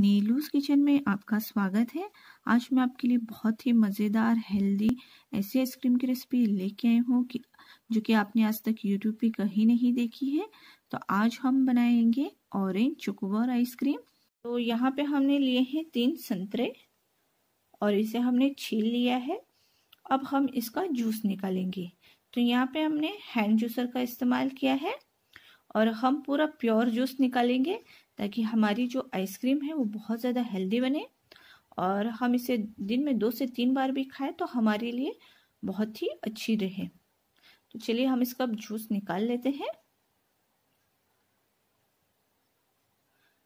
नीलूज kitchen में आपका स्वागत है आज मैं आपके लिए बहुत ही मज़ेदार हेल्दी ऐसी आइसक्रीम की रेसिपी लेके आई हूँ कि जो कि आपने आज तक यूट्यूब पे कहीं नहीं देखी है तो आज हम बनाएंगे ऑरेंज चुकवर आइसक्रीम तो यहाँ पे हमने लिए हैं तीन संतरे और इसे हमने छील लिया है अब हम इसका जूस निकालेंगे तो यहाँ पे हमने हैंड जूसर का इस्तेमाल किया है और हम पूरा प्योर जूस निकालेंगे ताकि हमारी जो आइसक्रीम है वो बहुत ज़्यादा हेल्दी बने और हम इसे दिन में दो से तीन बार भी खाएं तो हमारे लिए बहुत ही अच्छी रहे तो चलिए हम इसका जूस निकाल लेते हैं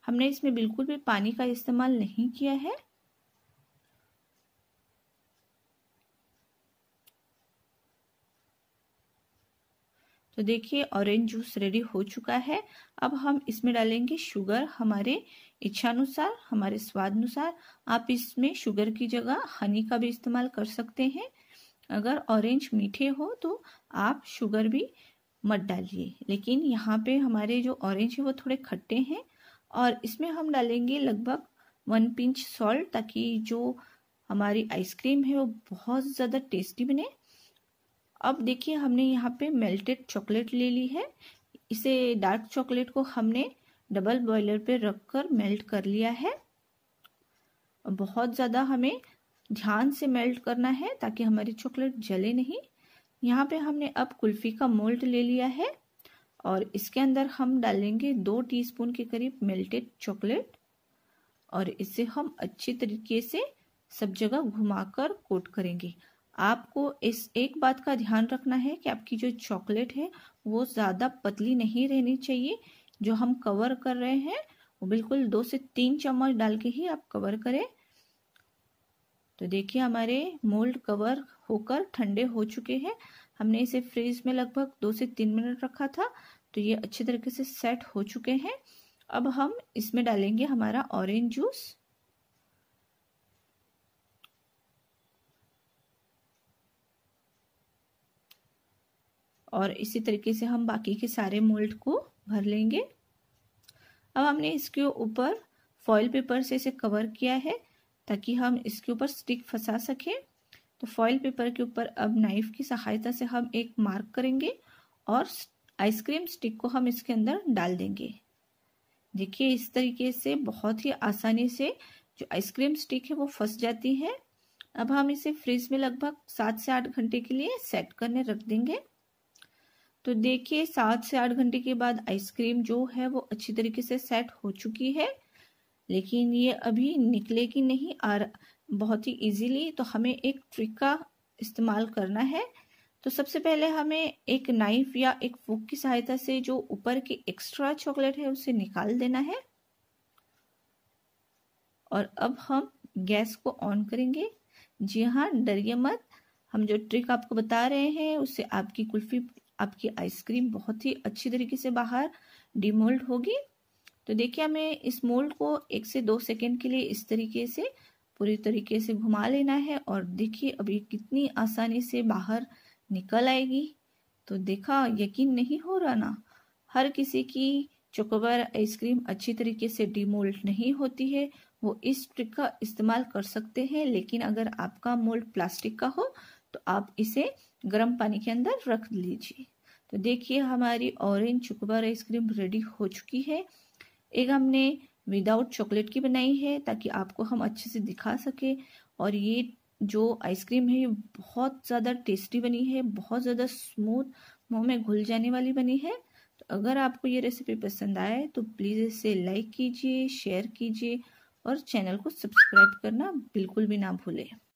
हमने इसमें बिल्कुल भी पानी का इस्तेमाल नहीं किया है तो देखिए ऑरेंज जूस रेडी हो चुका है अब हम इसमें डालेंगे शुगर हमारे इच्छानुसार हमारे स्वाद अनुसार आप इसमें शुगर की जगह हनी का भी इस्तेमाल कर सकते हैं अगर ऑरेंज मीठे हो तो आप शुगर भी मत डालिए लेकिन यहाँ पे हमारे जो ऑरेंज है वो थोड़े खट्टे हैं और इसमें हम डालेंगे लगभग वन पिंच सॉल्ट ताकि जो हमारी आइसक्रीम है वो बहुत ज़्यादा टेस्टी बने अब देखिए हमने यहाँ पे मेल्टेड चॉकलेट ले ली है इसे डार्क चॉकलेट को हमने डबल बॉयलर पे रख कर मेल्ट कर लिया है बहुत ज़्यादा हमें ध्यान से मेल्ट करना है ताकि हमारी चॉकलेट जले नहीं यहाँ पे हमने अब कुल्फ़ी का मोल्ट ले लिया है और इसके अंदर हम डालेंगे दो टीस्पून के करीब मेल्टेड चॉकलेट और इसे हम अच्छी तरीके से सब जगह घुमाकर कोट करेंगे आपको इस एक बात का ध्यान रखना है कि आपकी जो चॉकलेट है वो ज़्यादा पतली नहीं रहनी चाहिए जो हम कवर कर रहे हैं वो बिल्कुल दो से तीन चम्मच डाल के ही आप कवर करें तो देखिए हमारे मोल्ड कवर होकर ठंडे हो चुके हैं हमने इसे फ्रीज में लगभग दो से तीन मिनट रखा था तो ये अच्छे तरीके से सेट हो चुके हैं अब हम इसमें डालेंगे हमारा ऑरेंज जूस और इसी तरीके से हम बाकी के सारे मोल्ड को भर लेंगे अब हमने इसके ऊपर फॉइल पेपर से इसे कवर किया है ताकि हम इसके ऊपर स्टिक फंसा सकें तो फॉइल पेपर के ऊपर अब नाइफ की सहायता से हम एक मार्क करेंगे और आइसक्रीम स्टिक को हम इसके अंदर डाल देंगे देखिए इस तरीके से बहुत ही आसानी से जो आइसक्रीम स्टिक है वो फंस जाती है अब हम इसे फ्रिज में लगभग सात से आठ घंटे के लिए सेट करने रख देंगे तो देखिए सात से आठ घंटे के बाद आइसक्रीम जो है वो अच्छी तरीके से सेट हो चुकी है लेकिन ये अभी निकलेगी नहीं आ बहुत ही इजीली तो हमें एक ट्रिक का इस्तेमाल करना है तो सबसे पहले हमें एक नाइफ या एक फोक की सहायता से जो ऊपर की एक्स्ट्रा चॉकलेट है उसे निकाल देना है और अब हम गैस को ऑन करेंगे जी हाँ डरिए मत हम जो ट्रिक आपको बता रहे हैं उससे आपकी कुल्फी आपकी आइसक्रीम बहुत ही अच्छी तरीके से बाहर डिमोल्ड होगी तो देखिए हमें इस मोल्ड को एक से दो सेकेंड के लिए इस तरीके से पूरी तरीके से घुमा लेना है और देखिए अभी कितनी आसानी से बाहर निकल आएगी तो देखा यकीन नहीं हो रहा ना हर किसी की चोकोबार आइसक्रीम अच्छी तरीके से डिमोल्ड नहीं होती है वो इस ट्रिक का इस्तेमाल कर सकते हैं लेकिन अगर आपका मोल्ड प्लास्टिक का हो तो आप इसे गर्म पानी के अंदर रख लीजिए तो देखिए हमारी ऑरेंज चुकबर आइसक्रीम रेडी हो चुकी है एक हमने विदाउट चॉकलेट की बनाई है ताकि आपको हम अच्छे से दिखा सके और ये जो आइसक्रीम है ये बहुत ज़्यादा टेस्टी बनी है बहुत ज़्यादा स्मूथ मुंह में घुल जाने वाली बनी है तो अगर आपको ये रेसिपी पसंद आए तो प्लीज़ इसे लाइक कीजिए शेयर कीजिए और चैनल को सब्सक्राइब करना बिल्कुल भी ना भूलें